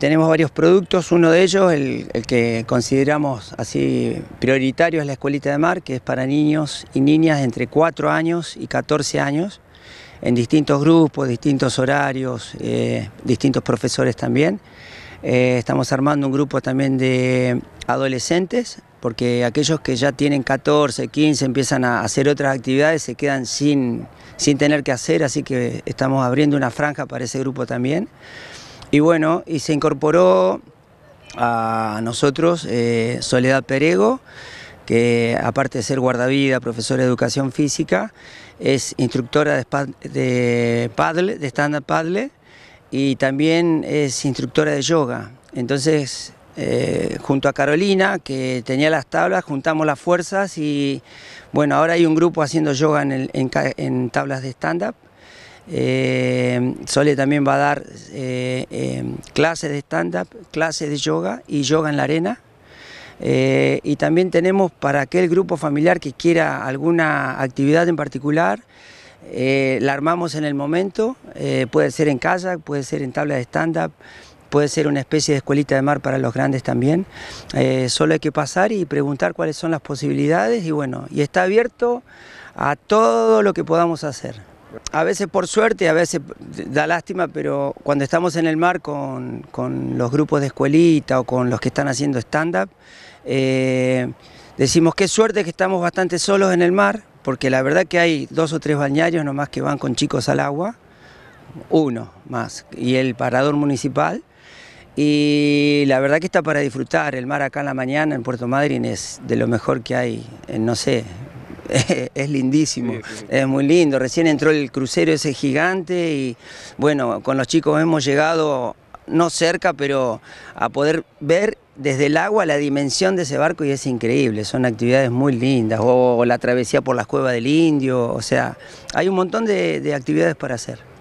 tenemos varios productos, uno de ellos, el, que consideramos así prioritario, es la escuelita de mar, que es para niños y niñas entre 4 años y 14 años, en distintos grupos, distintos horarios, eh, distintos profesores también. Eh, estamos armando un grupo también de adolescentes, porque aquellos que ya tienen 14, 15, empiezan a hacer otras actividades, se quedan sin, sin tener que hacer, así que estamos abriendo una franja para ese grupo también. Y bueno, y se incorporó a nosotros eh, Soledad Perego, que aparte de ser guardavida, profesora de educación física, es instructora de, paddle, de stand-up paddle, y también es instructora de yoga. Entonces, eh, junto a Carolina, que tenía las tablas, juntamos las fuerzas y bueno, ahora hay un grupo haciendo yoga en, en tablas de stand-up eh, Sole también va a dar eh, eh, clases de stand-up, clases de yoga y yoga en la arena. y también tenemos para aquel grupo familiar que quiera alguna actividad en particular, la armamos en el momento, puede ser en casa, puede ser en tabla de stand-up, puede ser una especie de escuelita de mar para los grandes también. solo hay que pasar y preguntar cuáles son las posibilidades y bueno, y está abierto a todo lo que podamos hacer. A veces por suerte, a veces da lástima, pero cuando estamos en el mar con, los grupos de escuelita o con los que están haciendo stand-up, eh, decimos qué suerte que estamos bastante solos en el mar, porque la verdad que hay dos o tres bañarios nomás que van con chicos al agua, uno más, y el parador municipal. Y la verdad que está para disfrutar. El mar acá en la mañana en Puerto Madryn es de lo mejor que hay, no sé, es lindísimo, es muy lindo. Recién entró el crucero ese gigante y bueno, con los chicos hemos llegado, no cerca, pero a poder ver desde el agua la dimensión de ese barco y es increíble, son actividades muy lindas, o, la travesía por las cuevas del Indio, o sea, hay un montón de actividades para hacer.